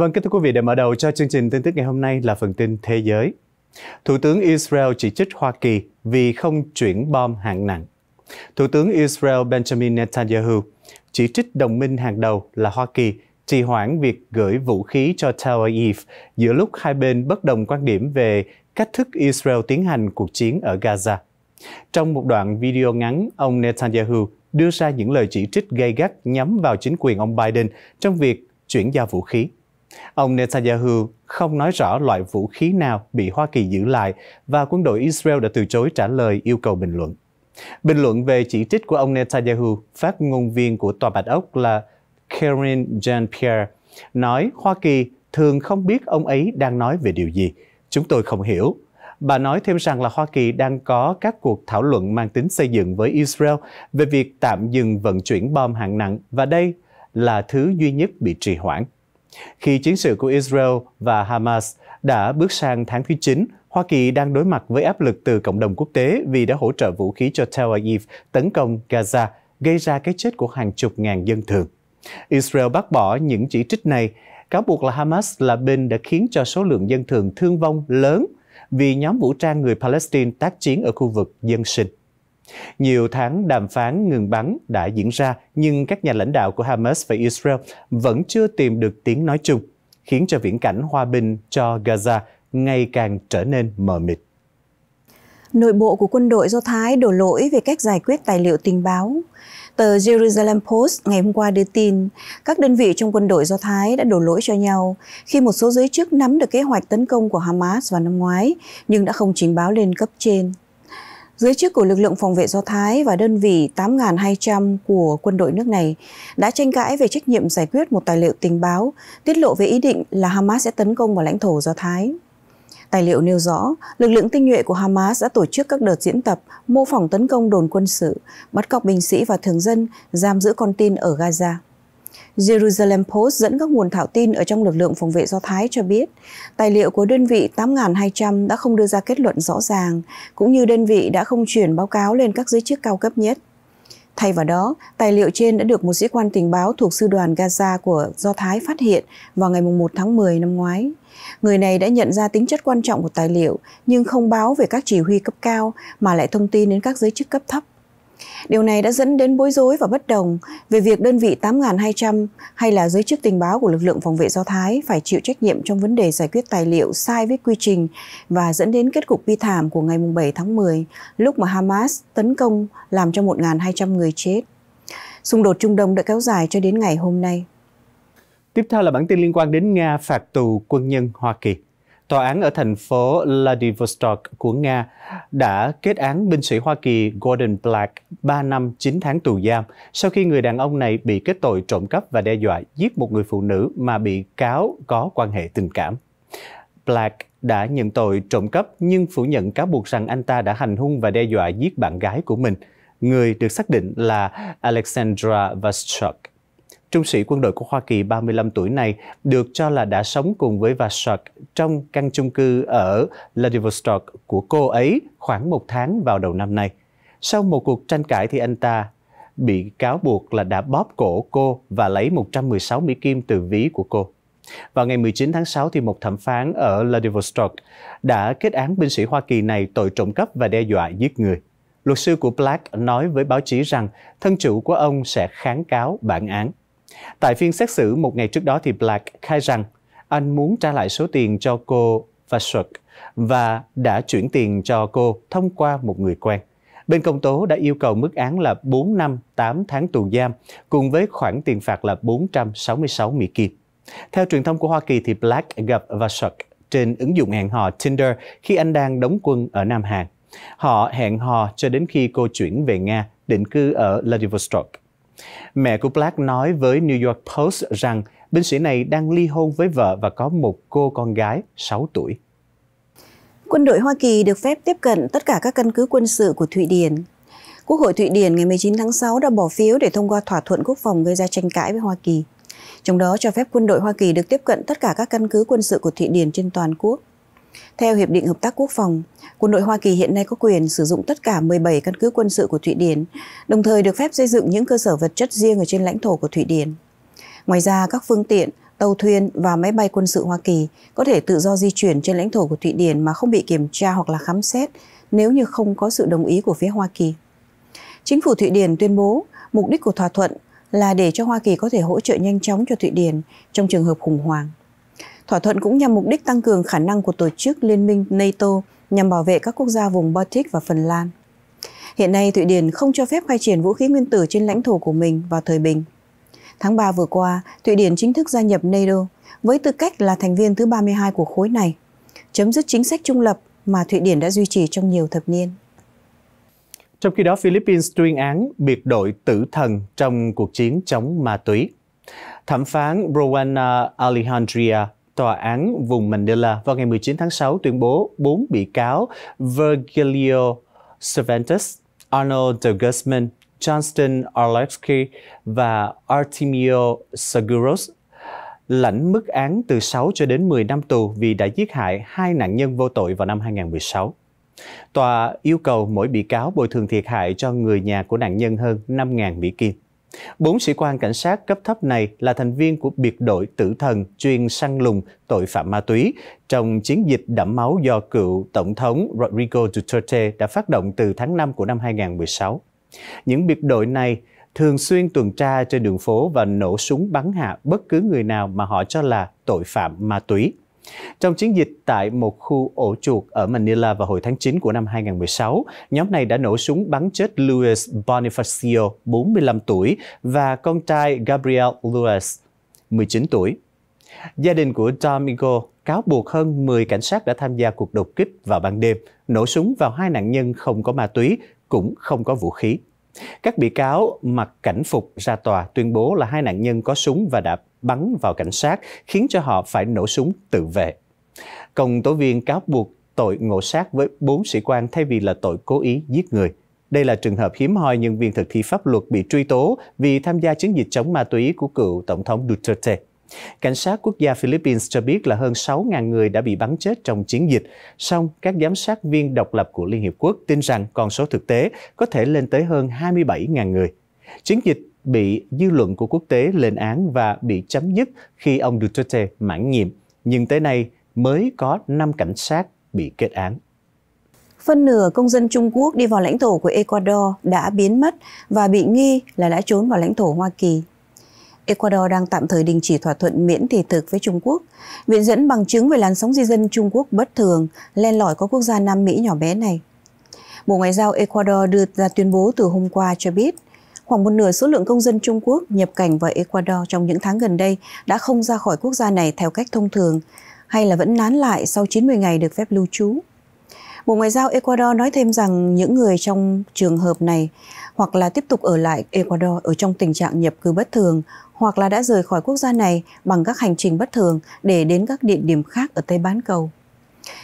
Vâng, kính thưa quý vị, để mở đầu cho chương trình tin tức ngày hôm nay là phần tin thế giới. Thủ tướng Israel chỉ trích Hoa Kỳ vì không chuyển bom hạng nặng. Thủ tướng Israel Benjamin Netanyahu chỉ trích đồng minh hàng đầu là Hoa Kỳ trì hoãn việc gửi vũ khí cho Tel Aviv giữa lúc hai bên bất đồng quan điểm về cách thức Israel tiến hành cuộc chiến ở Gaza. Trong một đoạn video ngắn, ông Netanyahu đưa ra những lời chỉ trích gay gắt nhắm vào chính quyền ông Biden trong việc chuyển giao vũ khí. Ông Netanyahu không nói rõ loại vũ khí nào bị Hoa Kỳ giữ lại và quân đội Israel đã từ chối trả lời yêu cầu bình luận. Bình luận về chỉ trích của ông Netanyahu, phát ngôn viên của Tòa Bạch Ốc là Karen Jean-Pierre, nói Hoa Kỳ thường không biết ông ấy đang nói về điều gì. Chúng tôi không hiểu. Bà nói thêm rằng là Hoa Kỳ đang có các cuộc thảo luận mang tính xây dựng với Israel về việc tạm dừng vận chuyển bom hạng nặng và đây là thứ duy nhất bị trì hoãn. Khi chiến sự của Israel và Hamas đã bước sang tháng thứ 9, Hoa Kỳ đang đối mặt với áp lực từ cộng đồng quốc tế vì đã hỗ trợ vũ khí cho Tel Aviv tấn công Gaza, gây ra cái chết của hàng chục ngàn dân thường. Israel bác bỏ những chỉ trích này, cáo buộc là Hamas là bên đã khiến cho số lượng dân thường thương vong lớn vì nhóm vũ trang người Palestine tác chiến ở khu vực dân sinh. Nhiều tháng đàm phán ngừng bắn đã diễn ra nhưng các nhà lãnh đạo của Hamas và Israel vẫn chưa tìm được tiếng nói chung, khiến cho viễn cảnh hòa bình cho Gaza ngày càng trở nên mờ mịt. Nội bộ của quân đội Do Thái đổ lỗi về cách giải quyết tài liệu tình báo. Tờ Jerusalem Post ngày hôm qua đưa tin, các đơn vị trong quân đội Do Thái đã đổ lỗi cho nhau khi một số giới chức nắm được kế hoạch tấn công của Hamas vào năm ngoái nhưng đã không trình báo lên cấp trên. Dưới chức của lực lượng phòng vệ Do Thái và đơn vị 8.200 của quân đội nước này đã tranh cãi về trách nhiệm giải quyết một tài liệu tình báo tiết lộ về ý định là Hamas sẽ tấn công vào lãnh thổ Do Thái. Tài liệu nêu rõ, lực lượng tinh nhuệ của Hamas đã tổ chức các đợt diễn tập mô phỏng tấn công đồn quân sự, bắt cóc binh sĩ và thường dân, giam giữ con tin ở Gaza. Jerusalem Post dẫn các nguồn thảo tin ở trong lực lượng phòng vệ Do Thái cho biết, tài liệu của đơn vị 8.200 đã không đưa ra kết luận rõ ràng, cũng như đơn vị đã không chuyển báo cáo lên các giới chức cao cấp nhất. Thay vào đó, tài liệu trên đã được một sĩ quan tình báo thuộc sư đoàn Gaza của Do Thái phát hiện vào ngày 1 tháng 10 năm ngoái. Người này đã nhận ra tính chất quan trọng của tài liệu nhưng không báo về các chỉ huy cấp cao mà lại thông tin đến các giới chức cấp thấp. Điều này đã dẫn đến bối rối và bất đồng về việc đơn vị 8.200 hay là giới chức tình báo của lực lượng phòng vệ Do Thái phải chịu trách nhiệm trong vấn đề giải quyết tài liệu sai với quy trình và dẫn đến kết cục bi thảm của ngày 7 tháng 10 lúc mà Hamas tấn công làm cho 1.200 người chết. Xung đột Trung Đông đã kéo dài cho đến ngày hôm nay. Tiếp theo là bản tin liên quan đến Nga phạt tù quân nhân Hoa Kỳ. Tòa án ở thành phố Vladivostok của Nga đã kết án binh sĩ Hoa Kỳ Gordon Black 3 năm 9 tháng tù giam sau khi người đàn ông này bị kết tội trộm cắp và đe dọa giết một người phụ nữ mà bị cáo có quan hệ tình cảm. Black đã nhận tội trộm cắp nhưng phủ nhận cáo buộc rằng anh ta đã hành hung và đe dọa giết bạn gái của mình, người được xác định là Alexandra Vashchuk trung sĩ quân đội của Hoa Kỳ 35 tuổi này được cho là đã sống cùng với Vashak trong căn chung cư ở Vladivostok của cô ấy khoảng một tháng vào đầu năm nay. Sau một cuộc tranh cãi thì anh ta bị cáo buộc là đã bóp cổ cô và lấy 116 mỹ kim từ ví của cô. Vào ngày 19 tháng 6, thì một thẩm phán ở Vladivostok đã kết án binh sĩ Hoa Kỳ này tội trộm cắp và đe dọa giết người. Luật sư của Black nói với báo chí rằng thân chủ của ông sẽ kháng cáo bản án. Tại phiên xét xử một ngày trước đó thì Black khai rằng anh muốn trả lại số tiền cho cô Vashuk và đã chuyển tiền cho cô thông qua một người quen. Bên công tố đã yêu cầu mức án là 4 năm 8 tháng tù giam cùng với khoản tiền phạt là 466 Mỹ Kim. Theo truyền thông của Hoa Kỳ thì Black gặp Vashuk trên ứng dụng hẹn hò Tinder khi anh đang đóng quân ở Nam Hàn. Họ hẹn hò cho đến khi cô chuyển về Nga, định cư ở Vladivostok. Mẹ của Black nói với New York Post rằng binh sĩ này đang ly hôn với vợ và có một cô con gái 6 tuổi. Quân đội Hoa Kỳ được phép tiếp cận tất cả các căn cứ quân sự của Thụy Điển. Quốc hội Thụy Điển ngày 19 tháng 6 đã bỏ phiếu để thông qua thỏa thuận quốc phòng gây ra tranh cãi với Hoa Kỳ. Trong đó cho phép quân đội Hoa Kỳ được tiếp cận tất cả các căn cứ quân sự của Thụy Điển trên toàn quốc. Theo Hiệp định Hợp tác Quốc phòng, quân đội Hoa Kỳ hiện nay có quyền sử dụng tất cả 17 căn cứ quân sự của Thụy Điển, đồng thời được phép xây dựng những cơ sở vật chất riêng ở trên lãnh thổ của Thụy Điển. Ngoài ra, các phương tiện, tàu thuyền và máy bay quân sự Hoa Kỳ có thể tự do di chuyển trên lãnh thổ của Thụy Điển mà không bị kiểm tra hoặc là khám xét nếu như không có sự đồng ý của phía Hoa Kỳ. Chính phủ Thụy Điển tuyên bố mục đích của thỏa thuận là để cho Hoa Kỳ có thể hỗ trợ nhanh chóng cho Thụy Điển trong trường hợp khủng hoảng. Thỏa thuận cũng nhằm mục đích tăng cường khả năng của tổ chức Liên minh NATO nhằm bảo vệ các quốc gia vùng Baltic và Phần Lan. Hiện nay, Thụy Điển không cho phép khai triển vũ khí nguyên tử trên lãnh thổ của mình vào thời bình. Tháng 3 vừa qua, Thụy Điển chính thức gia nhập NATO với tư cách là thành viên thứ 32 của khối này, chấm dứt chính sách trung lập mà Thụy Điển đã duy trì trong nhiều thập niên. Trong khi đó, Philippines tuyên án biệt đội tử thần trong cuộc chiến chống ma túy. Thẩm phán Rowena Alejandria, tòa án vùng Manila vào ngày 19 tháng 6 tuyên bố bốn bị cáo Virgilio Cervantes, Arnold de Guzman Johnston Arlovsky và Artemio Seguros lãnh mức án từ 6 cho đến 10 năm tù vì đã giết hại hai nạn nhân vô tội vào năm 2016. Tòa yêu cầu mỗi bị cáo bồi thường thiệt hại cho người nhà của nạn nhân hơn 5.000 Mỹ Kim. Bốn sĩ quan cảnh sát cấp thấp này là thành viên của biệt đội tử thần chuyên săn lùng tội phạm ma túy trong chiến dịch đẫm máu do cựu Tổng thống Rodrigo Duterte đã phát động từ tháng 5 của năm 2016. Những biệt đội này thường xuyên tuần tra trên đường phố và nổ súng bắn hạ bất cứ người nào mà họ cho là tội phạm ma túy. Trong chiến dịch tại một khu ổ chuột ở Manila vào hồi tháng 9 của năm 2016, nhóm này đã nổ súng bắn chết Luis Bonifacio, 45 tuổi, và con trai Gabriel Luis, 19 tuổi. Gia đình của Domingo cáo buộc hơn 10 cảnh sát đã tham gia cuộc đột kích vào ban đêm, nổ súng vào hai nạn nhân không có ma túy cũng không có vũ khí. Các bị cáo mặc cảnh phục ra tòa tuyên bố là hai nạn nhân có súng và đã bắn vào cảnh sát, khiến cho họ phải nổ súng tự vệ. Công tố viên cáo buộc tội ngộ sát với bốn sĩ quan thay vì là tội cố ý giết người. Đây là trường hợp hiếm hoi nhân viên thực thi pháp luật bị truy tố vì tham gia chiến dịch chống ma túy của cựu Tổng thống Duterte. Cảnh sát quốc gia Philippines cho biết là hơn 6.000 người đã bị bắn chết trong chiến dịch, song các giám sát viên độc lập của Liên Hiệp Quốc tin rằng con số thực tế có thể lên tới hơn 27.000 người. Chiến dịch bị dư luận của quốc tế lên án và bị chấm dứt khi ông Duterte mãn nhiệm, nhưng tới nay mới có 5 cảnh sát bị kết án. Phân nửa công dân Trung Quốc đi vào lãnh thổ của Ecuador đã biến mất và bị nghi là đã trốn vào lãnh thổ Hoa Kỳ Ecuador đang tạm thời đình chỉ thỏa thuận miễn thị thực với Trung Quốc, viện dẫn bằng chứng về làn sóng di dân Trung Quốc bất thường len lỏi qua quốc gia Nam Mỹ nhỏ bé này. Bộ Ngoại giao Ecuador đưa ra tuyên bố từ hôm qua cho biết, khoảng một nửa số lượng công dân Trung Quốc nhập cảnh vào Ecuador trong những tháng gần đây đã không ra khỏi quốc gia này theo cách thông thường, hay là vẫn nán lại sau 90 ngày được phép lưu trú. Bộ Ngoại giao Ecuador nói thêm rằng những người trong trường hợp này hoặc là tiếp tục ở lại Ecuador ở trong tình trạng nhập cư bất thường hoặc là đã rời khỏi quốc gia này bằng các hành trình bất thường để đến các địa điểm khác ở Tây Bán Cầu.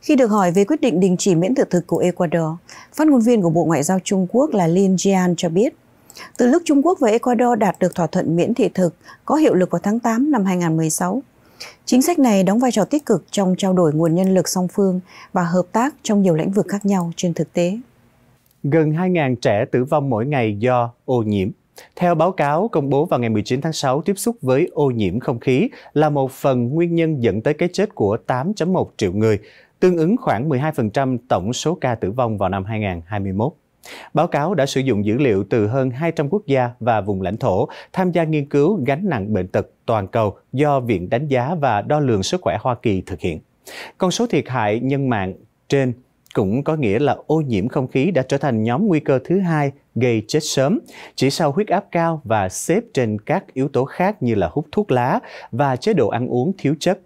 Khi được hỏi về quyết định đình chỉ miễn thị thực của Ecuador, phát ngôn viên của Bộ Ngoại giao Trung Quốc là Lin Jian cho biết, từ lúc Trung Quốc và Ecuador đạt được thỏa thuận miễn thị thực có hiệu lực vào tháng 8 năm 2016, Chính sách này đóng vai trò tích cực trong trao đổi nguồn nhân lực song phương và hợp tác trong nhiều lĩnh vực khác nhau trên thực tế. Gần 2.000 trẻ tử vong mỗi ngày do ô nhiễm. Theo báo cáo công bố vào ngày 19 tháng 6, tiếp xúc với ô nhiễm không khí là một phần nguyên nhân dẫn tới cái chết của 8.1 triệu người, tương ứng khoảng 12% tổng số ca tử vong vào năm 2021. Báo cáo đã sử dụng dữ liệu từ hơn 200 quốc gia và vùng lãnh thổ tham gia nghiên cứu gánh nặng bệnh tật toàn cầu do Viện Đánh giá và Đo lường Sức khỏe Hoa Kỳ thực hiện. Con số thiệt hại nhân mạng trên cũng có nghĩa là ô nhiễm không khí đã trở thành nhóm nguy cơ thứ hai gây chết sớm, chỉ sau huyết áp cao và xếp trên các yếu tố khác như là hút thuốc lá và chế độ ăn uống thiếu chất.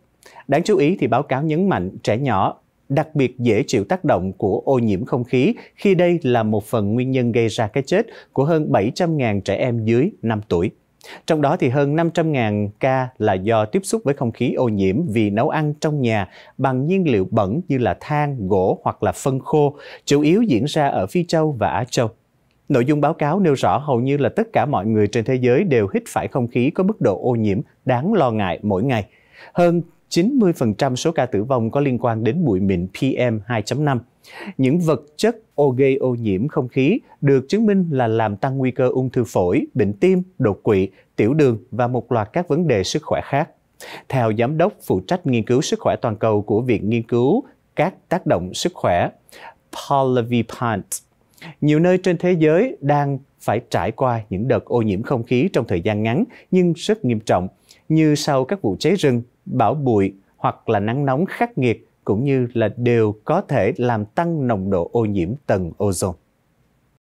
Đáng chú ý thì báo cáo nhấn mạnh trẻ nhỏ đặc biệt dễ chịu tác động của ô nhiễm không khí khi đây là một phần nguyên nhân gây ra cái chết của hơn 700.000 trẻ em dưới 5 tuổi. Trong đó thì hơn 500.000 ca là do tiếp xúc với không khí ô nhiễm vì nấu ăn trong nhà bằng nhiên liệu bẩn như là than, gỗ hoặc là phân khô, chủ yếu diễn ra ở Phi Châu và Á Châu. Nội dung báo cáo nêu rõ hầu như là tất cả mọi người trên thế giới đều hít phải không khí có mức độ ô nhiễm đáng lo ngại mỗi ngày. Hơn 90% số ca tử vong có liên quan đến bụi mịn PM 2.5. Những vật chất ô gây ô nhiễm không khí được chứng minh là làm tăng nguy cơ ung thư phổi, bệnh tim, đột quỵ, tiểu đường và một loạt các vấn đề sức khỏe khác. Theo giám đốc phụ trách nghiên cứu sức khỏe toàn cầu của Viện Nghiên cứu các tác động sức khỏe, Paula V. Pant, nhiều nơi trên thế giới đang phải trải qua những đợt ô nhiễm không khí trong thời gian ngắn nhưng rất nghiêm trọng, như sau các vụ cháy rừng bão bụi hoặc là nắng nóng khắc nghiệt cũng như là đều có thể làm tăng nồng độ ô nhiễm tầng ozone.